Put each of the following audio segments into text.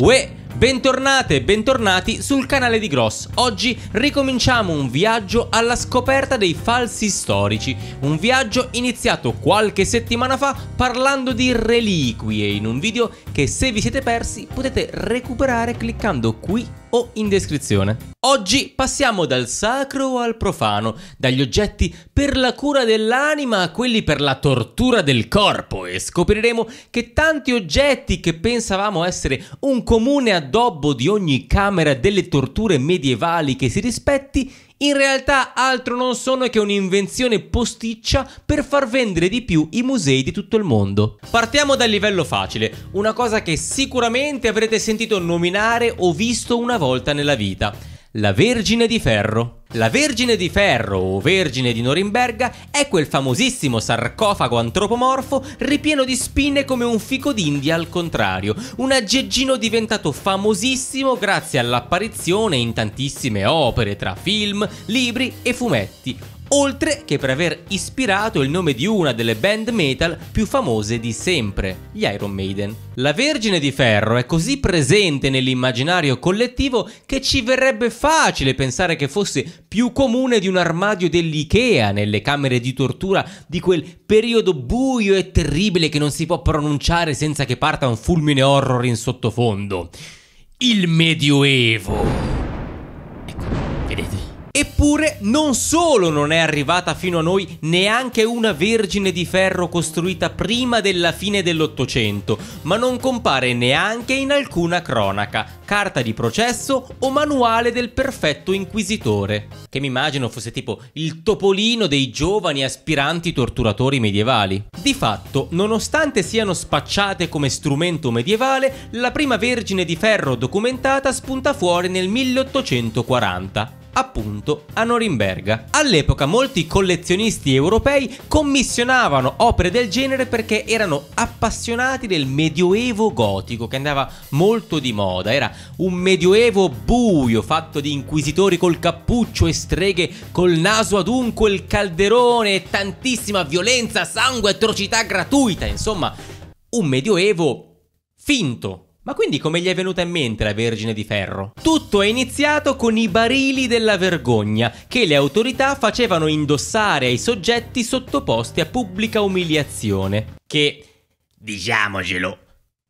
Uè, bentornate e bentornati sul canale di Gross. Oggi ricominciamo un viaggio alla scoperta dei falsi storici, un viaggio iniziato qualche settimana fa parlando di reliquie in un video che se vi siete persi potete recuperare cliccando qui o in descrizione. Oggi passiamo dal sacro al profano, dagli oggetti per la cura dell'anima a quelli per la tortura del corpo e scopriremo che tanti oggetti che pensavamo essere un comune addobbo di ogni camera delle torture medievali che si rispetti in realtà altro non sono che un'invenzione posticcia per far vendere di più i musei di tutto il mondo. Partiamo dal livello facile, una cosa che sicuramente avrete sentito nominare o visto una volta nella vita la Vergine di Ferro. La Vergine di Ferro o Vergine di Norimberga è quel famosissimo sarcofago antropomorfo ripieno di spine come un fico d'India al contrario, un aggeggino diventato famosissimo grazie all'apparizione in tantissime opere tra film, libri e fumetti, oltre che per aver ispirato il nome di una delle band metal più famose di sempre, gli Iron Maiden. La Vergine di Ferro è così presente nell'immaginario collettivo che ci verrebbe facile pensare che fosse più comune di un armadio dell'IKEA nelle camere di tortura di quel periodo buio e terribile che non si può pronunciare senza che parta un fulmine horror in sottofondo. Il Medioevo. Eppure non solo non è arrivata fino a noi neanche una vergine di ferro costruita prima della fine dell'Ottocento, ma non compare neanche in alcuna cronaca, carta di processo o manuale del perfetto inquisitore, che mi immagino fosse tipo il topolino dei giovani aspiranti torturatori medievali. Di fatto, nonostante siano spacciate come strumento medievale, la prima vergine di ferro documentata spunta fuori nel 1840 appunto a Norimberga. All'epoca molti collezionisti europei commissionavano opere del genere perché erano appassionati del medioevo gotico che andava molto di moda, era un medioevo buio fatto di inquisitori col cappuccio e streghe col naso adunco, il calderone e tantissima violenza, sangue, atrocità gratuita, insomma un medioevo finto ma quindi come gli è venuta in mente la Vergine di Ferro? Tutto è iniziato con i barili della vergogna, che le autorità facevano indossare ai soggetti sottoposti a pubblica umiliazione. Che, diciamocelo,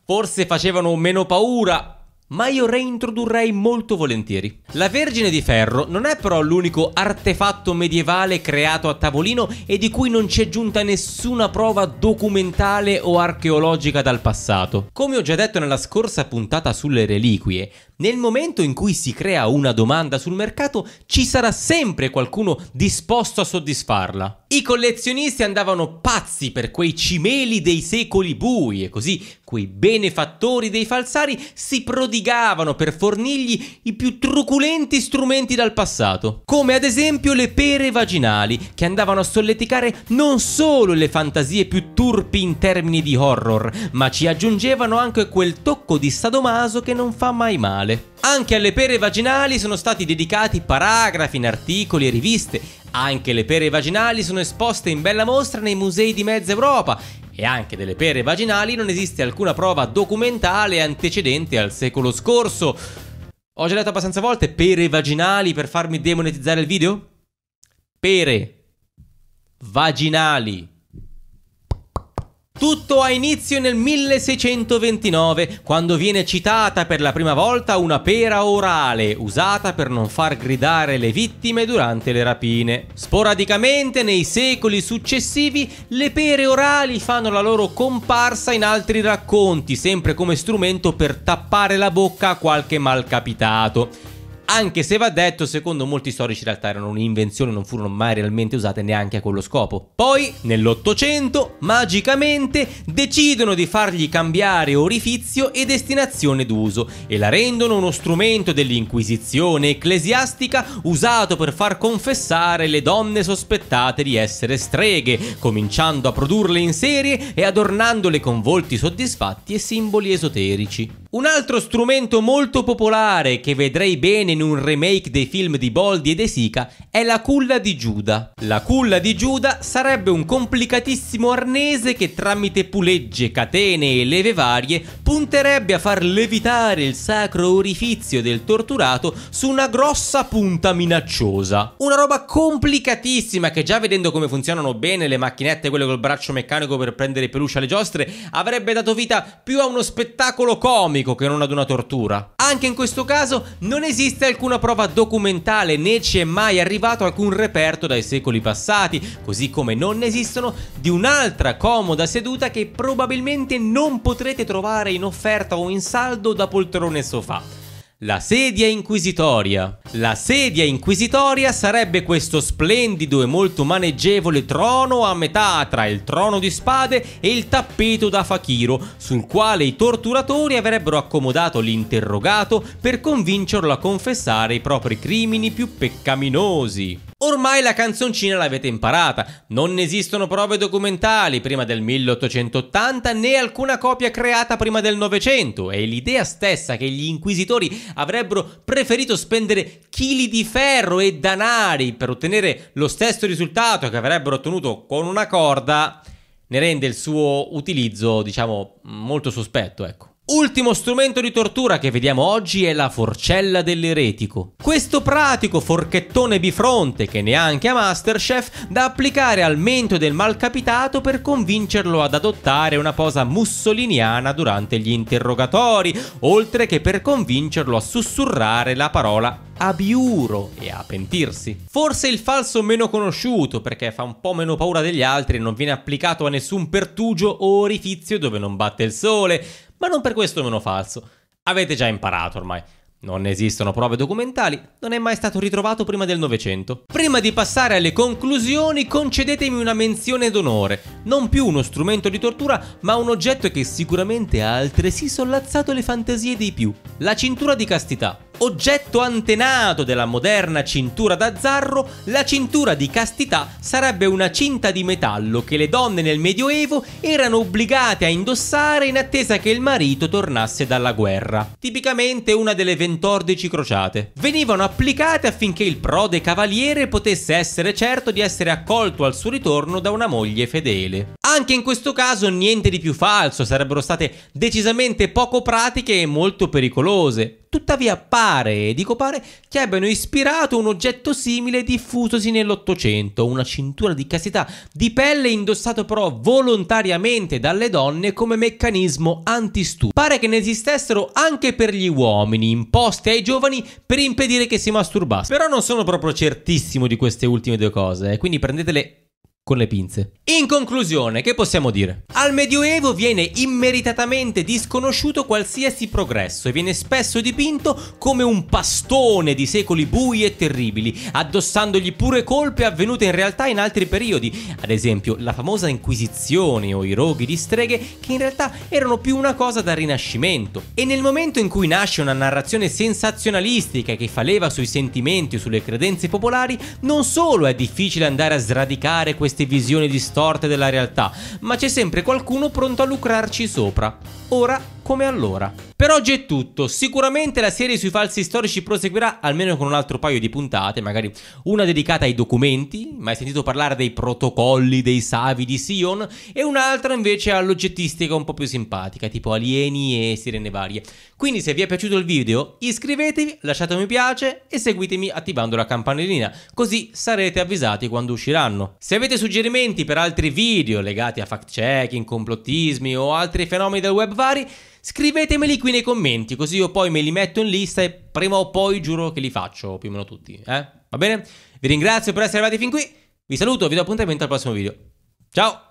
forse facevano meno paura ma io reintrodurrei molto volentieri. La Vergine di Ferro non è però l'unico artefatto medievale creato a tavolino e di cui non c'è giunta nessuna prova documentale o archeologica dal passato. Come ho già detto nella scorsa puntata sulle reliquie, nel momento in cui si crea una domanda sul mercato ci sarà sempre qualcuno disposto a soddisfarla. I collezionisti andavano pazzi per quei cimeli dei secoli bui e così quei benefattori dei falsari si prodigavano prodigavano per fornirgli i più truculenti strumenti dal passato, come ad esempio le pere vaginali, che andavano a solleticare non solo le fantasie più turpi in termini di horror, ma ci aggiungevano anche quel tocco di sadomaso che non fa mai male. Anche alle pere vaginali sono stati dedicati paragrafi in articoli e riviste, anche le pere vaginali sono esposte in bella mostra nei musei di mezza Europa e anche delle pere vaginali non esiste alcuna prova documentale antecedente al secolo scorso. Ho già detto abbastanza volte pere vaginali per farmi demonetizzare il video? Pere vaginali tutto ha inizio nel 1629, quando viene citata per la prima volta una pera orale, usata per non far gridare le vittime durante le rapine. Sporadicamente, nei secoli successivi, le pere orali fanno la loro comparsa in altri racconti, sempre come strumento per tappare la bocca a qualche malcapitato anche se va detto, secondo molti storici in realtà erano un'invenzione, non furono mai realmente usate neanche a quello scopo. Poi, nell'Ottocento, magicamente, decidono di fargli cambiare orifizio e destinazione d'uso e la rendono uno strumento dell'inquisizione ecclesiastica usato per far confessare le donne sospettate di essere streghe, cominciando a produrle in serie e adornandole con volti soddisfatti e simboli esoterici. Un altro strumento molto popolare che vedrei bene in in un remake dei film di Boldi e De Sica è la culla di Giuda. La culla di Giuda sarebbe un complicatissimo arnese che tramite pulegge, catene e leve varie punterebbe a far levitare il sacro orifizio del torturato su una grossa punta minacciosa. Una roba complicatissima che già vedendo come funzionano bene le macchinette, quelle col braccio meccanico per prendere peluche alle giostre, avrebbe dato vita più a uno spettacolo comico che non ad una tortura. Anche in questo caso non esiste alcuna prova documentale né ci è mai arrivato alcun reperto dai secoli passati, così come non esistono di un'altra comoda seduta che probabilmente non potrete trovare in offerta o in saldo da poltrone e sofà. La sedia inquisitoria. La sedia inquisitoria sarebbe questo splendido e molto maneggevole trono a metà tra il trono di spade e il tappeto da Fakiro, sul quale i torturatori avrebbero accomodato l'interrogato per convincerlo a confessare i propri crimini più peccaminosi. Ormai la canzoncina l'avete imparata, non esistono prove documentali prima del 1880 né alcuna copia creata prima del Novecento e l'idea stessa che gli inquisitori avrebbero preferito spendere chili di ferro e danari per ottenere lo stesso risultato che avrebbero ottenuto con una corda ne rende il suo utilizzo, diciamo, molto sospetto, ecco. Ultimo strumento di tortura che vediamo oggi è la forcella dell'eretico. Questo pratico forchettone bifronte, che neanche a Masterchef, da applicare al mento del malcapitato per convincerlo ad adottare una posa mussoliniana durante gli interrogatori, oltre che per convincerlo a sussurrare la parola abiuro e a pentirsi. Forse il falso meno conosciuto perché fa un po' meno paura degli altri e non viene applicato a nessun pertugio o orifizio dove non batte il sole, ma non per questo meno falso. Avete già imparato ormai. Non esistono prove documentali, non è mai stato ritrovato prima del Novecento. Prima di passare alle conclusioni, concedetemi una menzione d'onore, non più uno strumento di tortura, ma un oggetto che sicuramente ha altresì sollazzato le fantasie dei più, la cintura di castità oggetto antenato della moderna cintura d'azzarro, la cintura di castità sarebbe una cinta di metallo che le donne nel Medioevo erano obbligate a indossare in attesa che il marito tornasse dalla guerra. Tipicamente una delle 14 crociate. Venivano applicate affinché il prode cavaliere potesse essere certo di essere accolto al suo ritorno da una moglie fedele. Anche in questo caso niente di più falso, sarebbero state decisamente poco pratiche e molto pericolose. Tuttavia pare Mare e di Copare che abbiano ispirato un oggetto simile diffusosi nell'Ottocento, una cintura di castità di pelle indossato però volontariamente dalle donne come meccanismo antistupro. Pare che ne esistessero anche per gli uomini, imposte ai giovani per impedire che si masturbassero. Però non sono proprio certissimo di queste ultime due cose, eh, quindi prendetele con le pinze. In conclusione, che possiamo dire? Al Medioevo viene immeritatamente disconosciuto qualsiasi progresso e viene spesso dipinto come un pastone di secoli bui e terribili, addossandogli pure colpe avvenute in realtà in altri periodi, ad esempio la famosa Inquisizione o i roghi di streghe, che in realtà erano più una cosa da Rinascimento. E nel momento in cui nasce una narrazione sensazionalistica che fa leva sui sentimenti o sulle credenze popolari, non solo è difficile andare a sradicare questi queste visioni distorte della realtà, ma c'è sempre qualcuno pronto a lucrarci sopra. Ora come allora. Per oggi è tutto, sicuramente la serie sui falsi storici proseguirà almeno con un altro paio di puntate, magari una dedicata ai documenti, mai sentito parlare dei protocolli dei savi di Sion, e un'altra invece all'oggettistica un po' più simpatica, tipo alieni e sirene varie. Quindi se vi è piaciuto il video iscrivetevi, lasciate un mi piace e seguitemi attivando la campanellina, così sarete avvisati quando usciranno. Se avete suggerimenti per altri video legati a fact checking, complottismi o altri fenomeni del web vari, Scrivetemeli qui nei commenti, così io poi me li metto in lista e prima o poi giuro che li faccio più o meno tutti, eh? Va bene? Vi ringrazio per essere arrivati fin qui, vi saluto, vi do appuntamento al prossimo video. Ciao!